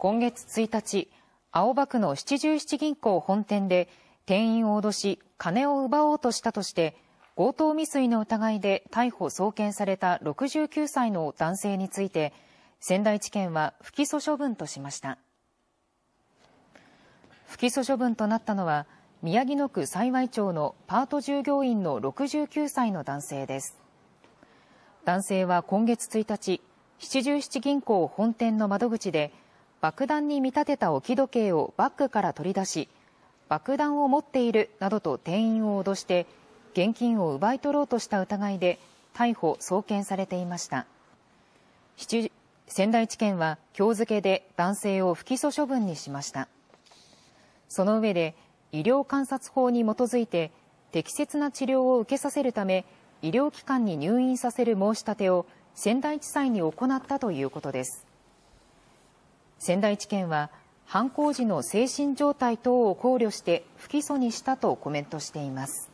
今月1日、青葉区の七十七銀行本店で店員を脅し、金を奪おうとしたとして、強盗未遂の疑いで逮捕・送検された69歳の男性について、仙台地検は不起訴処分としました。不起訴処分となったのは、宮城野区幸町のパート従業員の69歳の男性です。男性は今月1日、七十七銀行本店の窓口で、爆弾に見立てた置き時計をバッグから取り出し爆弾を持っているなどと店員を脅して現金を奪い取ろうとした疑いで逮捕・送検されていました仙台地検は今日付で男性を不起訴処分にしましたその上で医療観察法に基づいて適切な治療を受けさせるため医療機関に入院させる申し立てを仙台地裁に行ったということです仙台地検は犯行時の精神状態等を考慮して不起訴にしたとコメントしています。